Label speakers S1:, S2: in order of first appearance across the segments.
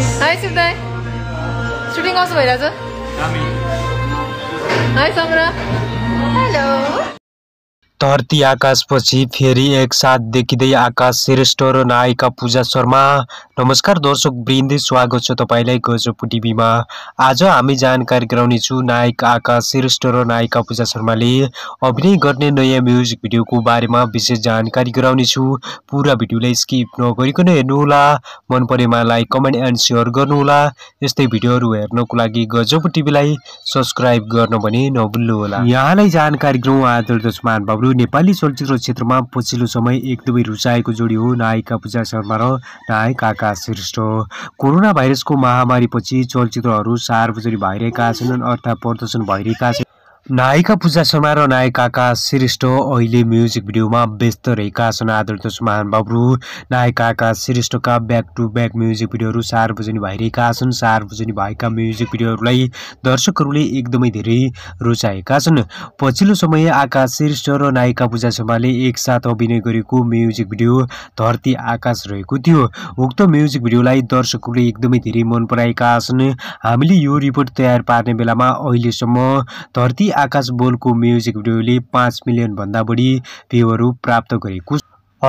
S1: high सिद्ध shooting कस्तो भइरहेछ है सम्र हेलो धरती आकाशपछि फेरि एकसाथ देखिँदै आकाश श्रेष्ठ र नायिका पूजा शर्मा नमस्कार दर्शक वृन्द स्वागत छ तपाईँलाई गजोपु टिभीमा आज हामी जानकारी गराउनेछु नायक आकाश श्रेष्ठ र नायिका पूजा शर्माले अभिनय गर्ने नयाँ म्युजिक भिडियोको बारेमा विशेष जानकारी गराउनेछु पुरा भिडियोलाई स्किप नगरिकन हेर्नुहोला मन परेमा लाइक कमेन्ट एन्ड सेयर गर्नुहोला यस्तै भिडियोहरू हेर्नको लागि गजोपु टिभीलाई सब्सक्राइब गर्न भने नभुल्नुहोला यहाँलाई जानकारी गरौँ आदर दर्शमान बाबु नेपाली चलचित्र क्षेत्रमा पछिल्लो समय एकदमै रुचाएको जोडी हो नायिका पूजा शर्मा र नायक आकाश श्रेष्ठ कोरोना भाइरसको महामारीपछि चलचित्रहरू सार्वजनिक भइरहेका छन् अर्थात् प्रदर्शन भइरहेका छन् नायिका पूजा शर्मा र नायिकाका श्रेष्ठ अहिले म्युजिक भिडियोमा व्यस्त रहेका छन् आदरित सुमान बाबु नायिकाका श्रेष्ठका ब्याक टु ब्याक म्युजिक भिडियोहरू सार्वजनिक भइरहेका छन् सार्वजनिक भएका म्युजिक भिडियोहरूलाई दर्शकहरूले एकदमै धेरै रुचाएका छन् पछिल्लो समय आकाश श्रेष्ठ र नायिका पूजा शर्माले एकसाथ अभिनय गरेको म्युजिक भिडियो धरती आकाश रहेको थियो उक्त म्युजिक भिडियोलाई दर्शकहरूले एकदमै धेरै मन पराएका छन् हामीले यो रिपोर्ट तयार पार्ने बेलामा अहिलेसम्म धरती आकाश बोलको म्युजिक भिडियोले पाँच मिलियनभन्दा बढी भ्यूहरू प्राप्त गरेको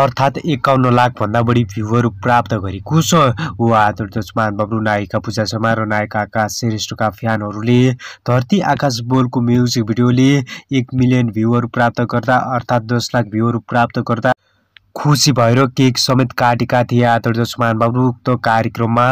S1: अर्थात् एकाउन्न लाखभन्दा बढी भ्यूहरू प्राप्त गरेको छ वा दर्शमान बब्रु नायिका पूजा शर्मा र नायक आकाश श्रेष्ठका फ्यानहरूले धरती आकाश बोलको म्युजिक भिडियोले एक मिलियन भ्यूहरू प्राप्त गर्दा अर्थात् दस लाख भ्यूहरू प्राप्त गर्दा खुसी भएर केक समेत काटेका थिए जसमान बाबु उक्त कार्यक्रममा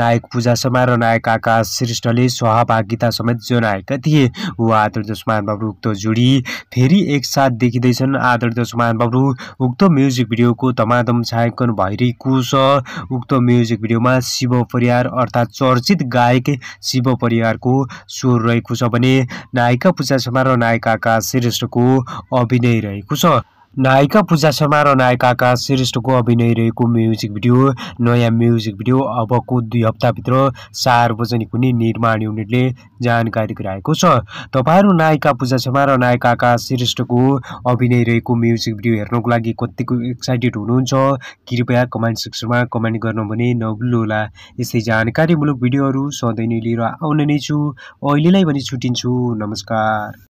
S1: नायक पूजा शर्मा र नायक आकाश श्रेष्ठले सहभागिता समेत जनाएका थिए ऊ उहाँ जसमान बाबु उक्त जोडी फेरि एकसाथ देखिँदैछन् जसमान बाबु उक्त म्युजिक भिडियोको धमाधम छायाङ्कन भइरहेको छ उक्त म्युजिक भिडियोमा शिव परिवार अर्थात् चर्चित गायक शिव परिवारको स्वर रहेको छ भने नायिका पूजा शर्मा र नायक आकाश श्रेष्ठको अभिनय रहेको छ नायिका पूजा शर्मा र नायिकाका श्रेष्ठको अभिनय रहेको म्युजिक भिडियो नयाँ म्युजिक भिडियो अबको दुई हप्ताभित्र सार्वजनिक हुने निर्माण युनिटले जानकारी गराएको छ तपाईँहरू नायिका पूजा शर्मा र नायिकाका श्रेष्ठको अभिनय रहेको म्युजिक भिडियो हेर्नको लागि कतिको एक्साइटेड हुनुहुन्छ कृपया कमेन्ट सेक्सनमा कमेन्ट गर्नु भने नभुल्नुहोला यस्तै जानकारीमूलक भिडियोहरू सधैँ नै लिएर आउने नै छु अहिलेलाई भने छुट्टिन्छु नमस्कार